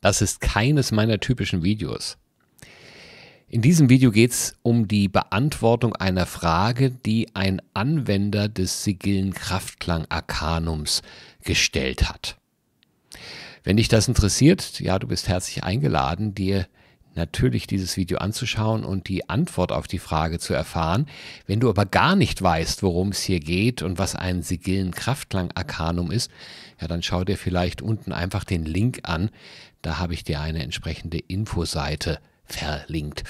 Das ist keines meiner typischen Videos. In diesem Video geht es um die Beantwortung einer Frage, die ein Anwender des Sigillen Kraftklang Arcanums gestellt hat. Wenn dich das interessiert, ja, du bist herzlich eingeladen, dir natürlich dieses Video anzuschauen und die Antwort auf die Frage zu erfahren. Wenn du aber gar nicht weißt, worum es hier geht und was ein Sigillen Kraftklang Arcanum ist, ja, dann schau dir vielleicht unten einfach den Link an. Da habe ich dir eine entsprechende Infoseite verlinkt.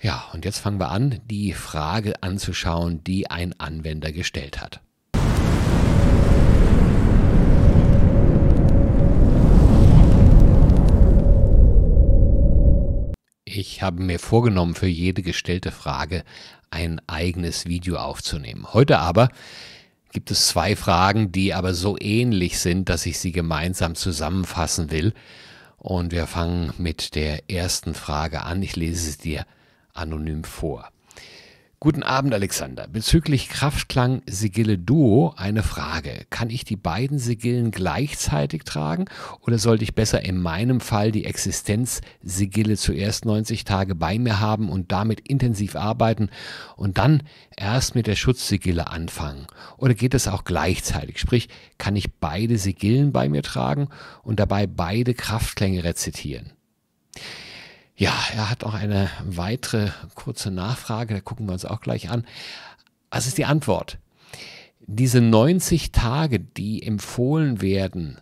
Ja, und jetzt fangen wir an, die Frage anzuschauen, die ein Anwender gestellt hat. Ich habe mir vorgenommen, für jede gestellte Frage ein eigenes Video aufzunehmen. Heute aber gibt es zwei Fragen, die aber so ähnlich sind, dass ich sie gemeinsam zusammenfassen will. Und wir fangen mit der ersten Frage an. Ich lese sie dir anonym vor. Guten Abend, Alexander. Bezüglich Kraftklang Sigille Duo eine Frage. Kann ich die beiden Sigillen gleichzeitig tragen oder sollte ich besser in meinem Fall die Existenz Sigille zuerst 90 Tage bei mir haben und damit intensiv arbeiten und dann erst mit der Schutzsigille anfangen? Oder geht das auch gleichzeitig? Sprich, kann ich beide Sigillen bei mir tragen und dabei beide Kraftklänge rezitieren? Ja, er hat auch eine weitere kurze Nachfrage, da gucken wir uns auch gleich an. Was ist die Antwort? Diese 90 Tage, die empfohlen werden,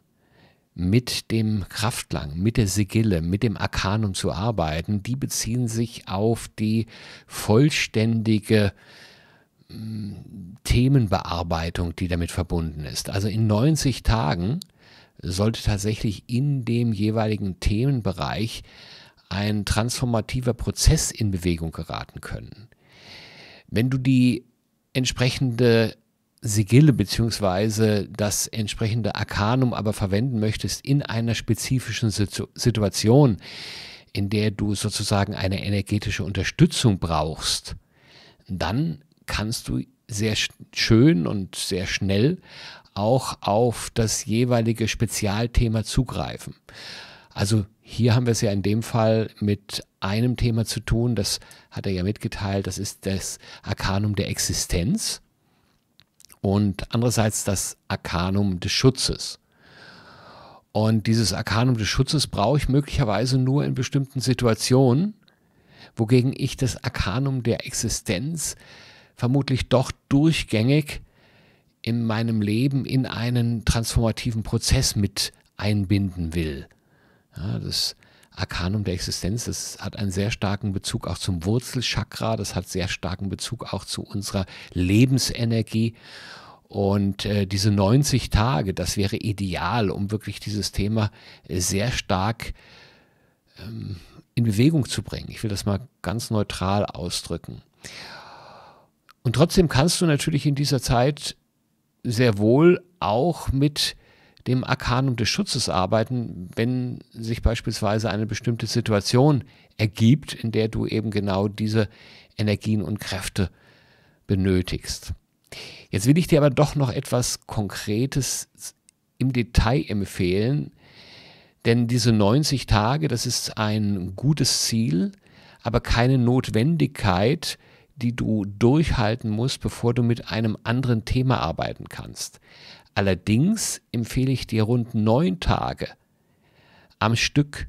mit dem Kraftlang, mit der Sigille, mit dem Arkanum zu arbeiten, die beziehen sich auf die vollständige hm, Themenbearbeitung, die damit verbunden ist. Also in 90 Tagen sollte tatsächlich in dem jeweiligen Themenbereich ein transformativer Prozess in Bewegung geraten können. Wenn du die entsprechende Sigille bzw. das entsprechende Arcanum aber verwenden möchtest in einer spezifischen Situ Situation, in der du sozusagen eine energetische Unterstützung brauchst, dann kannst du sehr schön und sehr schnell auch auf das jeweilige Spezialthema zugreifen. Also hier haben wir es ja in dem Fall mit einem Thema zu tun, das hat er ja mitgeteilt, das ist das Arkanum der Existenz und andererseits das Arkanum des Schutzes. Und dieses Arkanum des Schutzes brauche ich möglicherweise nur in bestimmten Situationen, wogegen ich das Arkanum der Existenz vermutlich doch durchgängig in meinem Leben in einen transformativen Prozess mit einbinden will. Ja, das Arkanum der Existenz, das hat einen sehr starken Bezug auch zum Wurzelchakra, das hat sehr starken Bezug auch zu unserer Lebensenergie. Und äh, diese 90 Tage, das wäre ideal, um wirklich dieses Thema äh, sehr stark ähm, in Bewegung zu bringen. Ich will das mal ganz neutral ausdrücken. Und trotzdem kannst du natürlich in dieser Zeit sehr wohl auch mit dem Arkanum des Schutzes arbeiten, wenn sich beispielsweise eine bestimmte Situation ergibt, in der du eben genau diese Energien und Kräfte benötigst. Jetzt will ich dir aber doch noch etwas Konkretes im Detail empfehlen, denn diese 90 Tage, das ist ein gutes Ziel, aber keine Notwendigkeit, die du durchhalten musst, bevor du mit einem anderen Thema arbeiten kannst. Allerdings empfehle ich dir rund neun Tage am Stück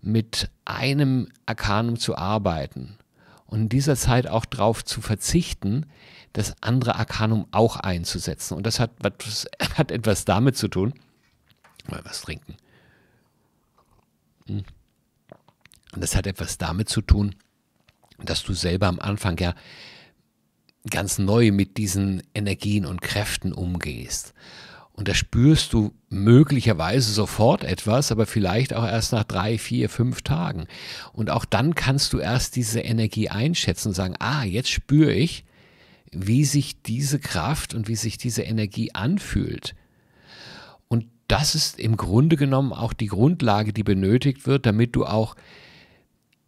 mit einem Arkanum zu arbeiten und in dieser Zeit auch darauf zu verzichten, das andere Arkanum auch einzusetzen. Und das hat, was, hat etwas damit zu tun. Mal was trinken. Hm. Und das hat etwas damit zu tun, dass du selber am Anfang ja ganz neu mit diesen Energien und Kräften umgehst. Und da spürst du möglicherweise sofort etwas, aber vielleicht auch erst nach drei, vier, fünf Tagen. Und auch dann kannst du erst diese Energie einschätzen und sagen, ah, jetzt spüre ich, wie sich diese Kraft und wie sich diese Energie anfühlt. Und das ist im Grunde genommen auch die Grundlage, die benötigt wird, damit du auch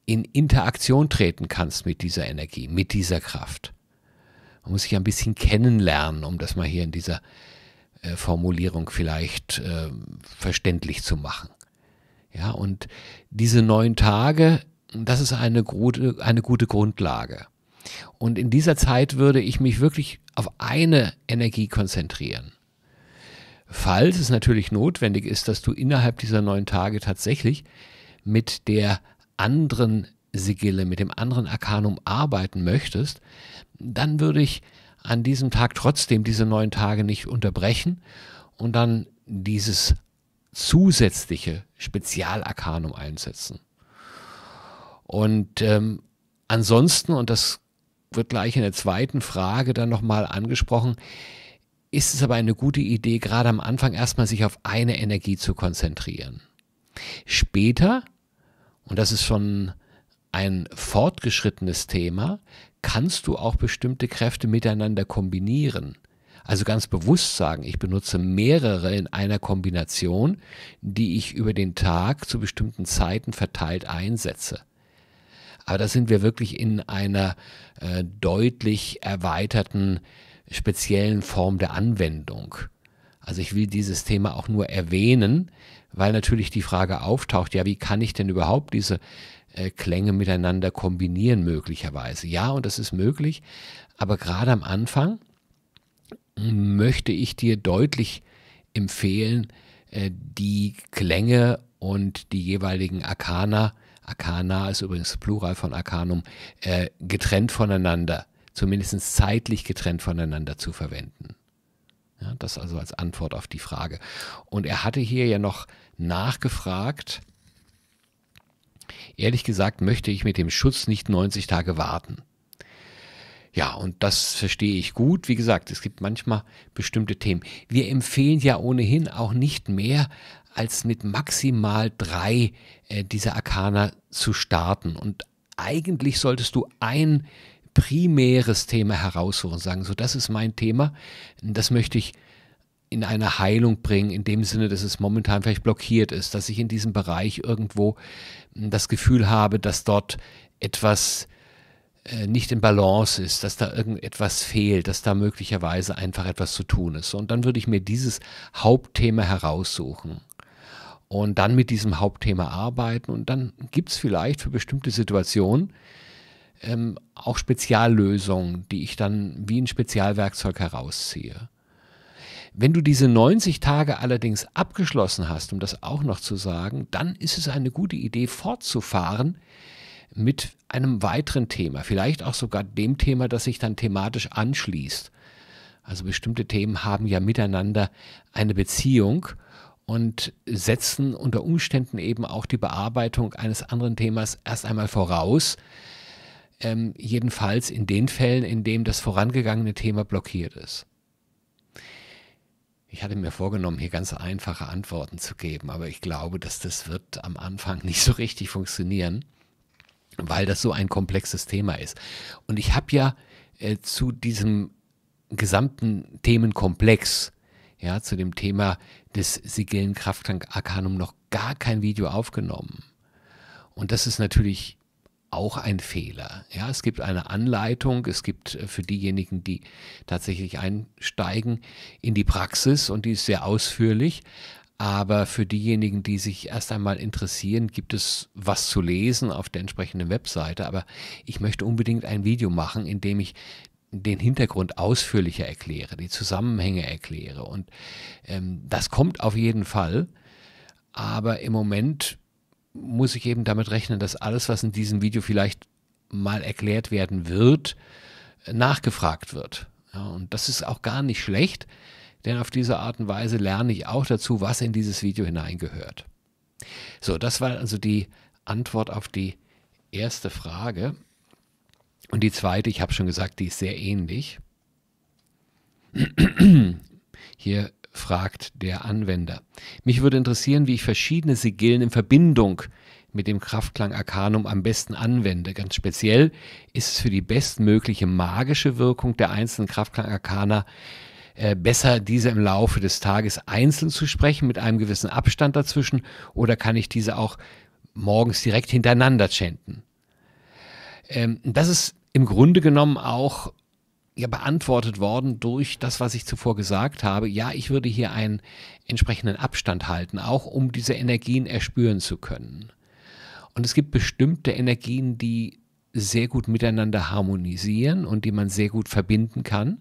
in Interaktion treten kannst mit dieser Energie, mit dieser Kraft. Man muss sich ein bisschen kennenlernen, um das mal hier in dieser äh, Formulierung vielleicht äh, verständlich zu machen. Ja, und diese neun Tage, das ist eine, gute, eine gute Grundlage. Und in dieser Zeit würde ich mich wirklich auf eine Energie konzentrieren. Falls es natürlich notwendig ist, dass du innerhalb dieser neun Tage tatsächlich mit der anderen Sigille, mit dem anderen Arkanum arbeiten möchtest, dann würde ich an diesem Tag trotzdem diese neun Tage nicht unterbrechen und dann dieses zusätzliche Spezialarkanum einsetzen. Und ähm, ansonsten, und das wird gleich in der zweiten Frage dann nochmal angesprochen, ist es aber eine gute Idee, gerade am Anfang erstmal sich auf eine Energie zu konzentrieren. Später, und das ist schon ein fortgeschrittenes Thema kannst du auch bestimmte Kräfte miteinander kombinieren. Also ganz bewusst sagen, ich benutze mehrere in einer Kombination, die ich über den Tag zu bestimmten Zeiten verteilt einsetze. Aber da sind wir wirklich in einer äh, deutlich erweiterten, speziellen Form der Anwendung. Also ich will dieses Thema auch nur erwähnen, weil natürlich die Frage auftaucht, ja, wie kann ich denn überhaupt diese äh, Klänge miteinander kombinieren möglicherweise. Ja, und das ist möglich, aber gerade am Anfang möchte ich dir deutlich empfehlen, äh, die Klänge und die jeweiligen Akana, Akana ist übrigens Plural von Arcanum, äh, getrennt voneinander, zumindest zeitlich getrennt voneinander zu verwenden. das also als Antwort auf die Frage. Und er hatte hier ja noch nachgefragt, Ehrlich gesagt möchte ich mit dem Schutz nicht 90 Tage warten. Ja, und das verstehe ich gut. Wie gesagt, es gibt manchmal bestimmte Themen. Wir empfehlen ja ohnehin auch nicht mehr als mit maximal drei äh, dieser Arkana zu starten. Und eigentlich solltest du ein primäres Thema heraussuchen, sagen, so das ist mein Thema, das möchte ich in eine Heilung bringen, in dem Sinne, dass es momentan vielleicht blockiert ist, dass ich in diesem Bereich irgendwo hm, das Gefühl habe, dass dort etwas äh, nicht in Balance ist, dass da irgendetwas fehlt, dass da möglicherweise einfach etwas zu tun ist. Und dann würde ich mir dieses Hauptthema heraussuchen und dann mit diesem Hauptthema arbeiten. Und dann gibt es vielleicht für bestimmte Situationen ähm, auch Speziallösungen, die ich dann wie ein Spezialwerkzeug herausziehe. Wenn du diese 90 Tage allerdings abgeschlossen hast, um das auch noch zu sagen, dann ist es eine gute Idee, fortzufahren mit einem weiteren Thema, vielleicht auch sogar dem Thema, das sich dann thematisch anschließt. Also bestimmte Themen haben ja miteinander eine Beziehung und setzen unter Umständen eben auch die Bearbeitung eines anderen Themas erst einmal voraus, ähm, jedenfalls in den Fällen, in denen das vorangegangene Thema blockiert ist. Ich hatte mir vorgenommen, hier ganz einfache Antworten zu geben, aber ich glaube, dass das wird am Anfang nicht so richtig funktionieren, weil das so ein komplexes Thema ist. Und ich habe ja äh, zu diesem gesamten Themenkomplex, ja, zu dem Thema des Sigillen Krafttank Arcanum noch gar kein Video aufgenommen. Und das ist natürlich auch ein Fehler. Ja, es gibt eine Anleitung, es gibt äh, für diejenigen, die tatsächlich einsteigen in die Praxis und die ist sehr ausführlich. Aber für diejenigen, die sich erst einmal interessieren, gibt es was zu lesen auf der entsprechenden Webseite. Aber ich möchte unbedingt ein Video machen, in dem ich den Hintergrund ausführlicher erkläre, die Zusammenhänge erkläre. Und ähm, das kommt auf jeden Fall. Aber im Moment muss ich eben damit rechnen, dass alles, was in diesem Video vielleicht mal erklärt werden wird, nachgefragt wird. Ja, und das ist auch gar nicht schlecht, denn auf diese Art und Weise lerne ich auch dazu, was in dieses Video hineingehört. So, das war also die Antwort auf die erste Frage. Und die zweite, ich habe schon gesagt, die ist sehr ähnlich. Hier fragt der Anwender. Mich würde interessieren, wie ich verschiedene Sigillen in Verbindung mit dem Kraftklang Arcanum am besten anwende. Ganz speziell ist es für die bestmögliche magische Wirkung der einzelnen Kraftklang Arcana äh, besser, diese im Laufe des Tages einzeln zu sprechen, mit einem gewissen Abstand dazwischen, oder kann ich diese auch morgens direkt hintereinander chanten? Ähm, das ist im Grunde genommen auch ja, beantwortet worden durch das, was ich zuvor gesagt habe. Ja, ich würde hier einen entsprechenden Abstand halten, auch um diese Energien erspüren zu können. Und es gibt bestimmte Energien, die sehr gut miteinander harmonisieren und die man sehr gut verbinden kann.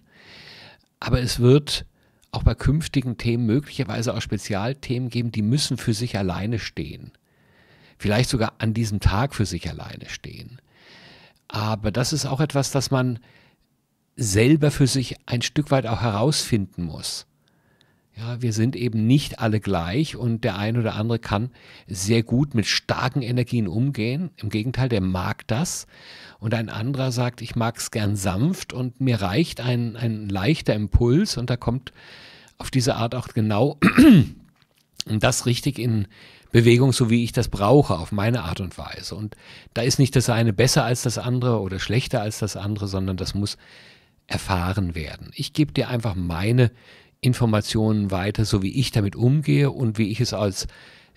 Aber es wird auch bei künftigen Themen möglicherweise auch Spezialthemen geben, die müssen für sich alleine stehen. Vielleicht sogar an diesem Tag für sich alleine stehen. Aber das ist auch etwas, das man selber für sich ein Stück weit auch herausfinden muss. Ja, wir sind eben nicht alle gleich und der ein oder andere kann sehr gut mit starken Energien umgehen. Im Gegenteil, der mag das. Und ein anderer sagt, ich mag es gern sanft und mir reicht ein, ein leichter Impuls und da kommt auf diese Art auch genau das richtig in Bewegung, so wie ich das brauche, auf meine Art und Weise. Und da ist nicht das eine besser als das andere oder schlechter als das andere, sondern das muss erfahren werden. Ich gebe dir einfach meine Informationen weiter, so wie ich damit umgehe und wie ich es als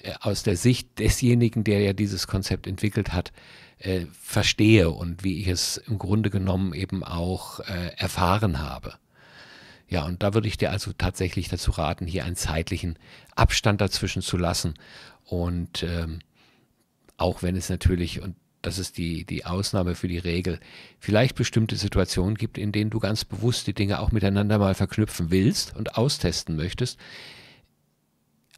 äh, aus der Sicht desjenigen, der ja dieses Konzept entwickelt hat, äh, verstehe und wie ich es im Grunde genommen eben auch äh, erfahren habe. Ja, und da würde ich dir also tatsächlich dazu raten, hier einen zeitlichen Abstand dazwischen zu lassen und ähm, auch wenn es natürlich, und das ist die, die Ausnahme für die Regel, vielleicht bestimmte Situationen gibt, in denen du ganz bewusst die Dinge auch miteinander mal verknüpfen willst und austesten möchtest.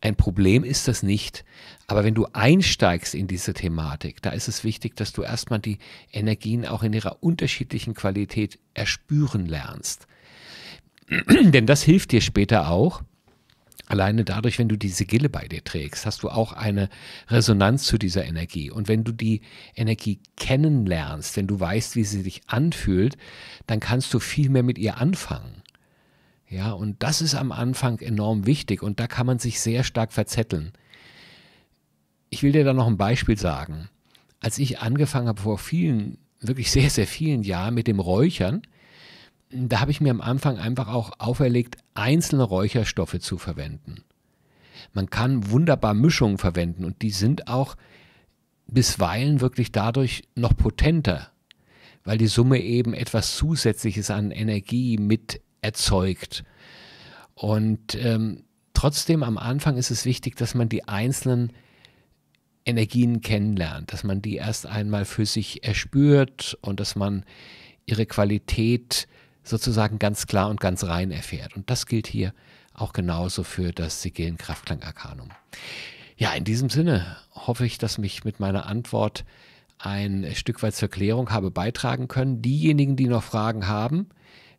Ein Problem ist das nicht. Aber wenn du einsteigst in diese Thematik, da ist es wichtig, dass du erstmal die Energien auch in ihrer unterschiedlichen Qualität erspüren lernst. Denn das hilft dir später auch, Alleine dadurch, wenn du die Sigille bei dir trägst, hast du auch eine Resonanz zu dieser Energie. Und wenn du die Energie kennenlernst, wenn du weißt, wie sie dich anfühlt, dann kannst du viel mehr mit ihr anfangen. Ja, und das ist am Anfang enorm wichtig und da kann man sich sehr stark verzetteln. Ich will dir da noch ein Beispiel sagen. Als ich angefangen habe vor vielen, wirklich sehr, sehr vielen Jahren mit dem Räuchern, da habe ich mir am Anfang einfach auch auferlegt, einzelne Räucherstoffe zu verwenden. Man kann wunderbar Mischungen verwenden und die sind auch bisweilen wirklich dadurch noch potenter, weil die Summe eben etwas Zusätzliches an Energie mit erzeugt. Und ähm, trotzdem am Anfang ist es wichtig, dass man die einzelnen Energien kennenlernt, dass man die erst einmal für sich erspürt und dass man ihre Qualität sozusagen ganz klar und ganz rein erfährt. Und das gilt hier auch genauso für das Sigillen Kraftklang arkanum Ja, in diesem Sinne hoffe ich, dass mich mit meiner Antwort ein Stück weit zur Klärung habe beitragen können. Diejenigen, die noch Fragen haben,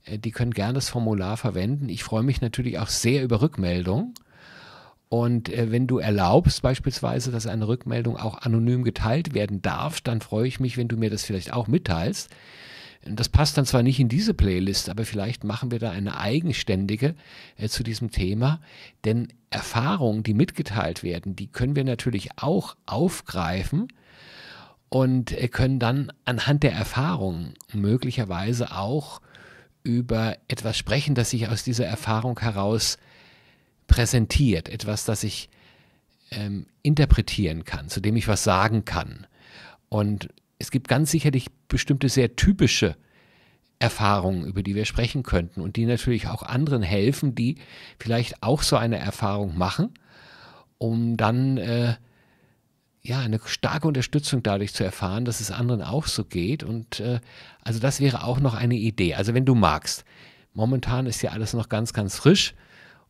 äh, die können gerne das Formular verwenden. Ich freue mich natürlich auch sehr über Rückmeldungen. Und äh, wenn du erlaubst beispielsweise, dass eine Rückmeldung auch anonym geteilt werden darf, dann freue ich mich, wenn du mir das vielleicht auch mitteilst. Das passt dann zwar nicht in diese Playlist, aber vielleicht machen wir da eine eigenständige äh, zu diesem Thema, denn Erfahrungen, die mitgeteilt werden, die können wir natürlich auch aufgreifen und äh, können dann anhand der Erfahrungen möglicherweise auch über etwas sprechen, das sich aus dieser Erfahrung heraus präsentiert, etwas, das ich ähm, interpretieren kann, zu dem ich was sagen kann. Und es gibt ganz sicherlich bestimmte sehr typische Erfahrungen, über die wir sprechen könnten und die natürlich auch anderen helfen, die vielleicht auch so eine Erfahrung machen, um dann äh, ja eine starke Unterstützung dadurch zu erfahren, dass es anderen auch so geht. Und äh, also das wäre auch noch eine Idee. Also wenn du magst, momentan ist ja alles noch ganz, ganz frisch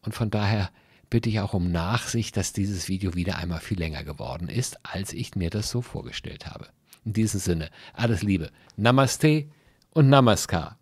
und von daher bitte ich auch um Nachsicht, dass dieses Video wieder einmal viel länger geworden ist, als ich mir das so vorgestellt habe. In diesem Sinne, alles Liebe. Namaste und Namaskar.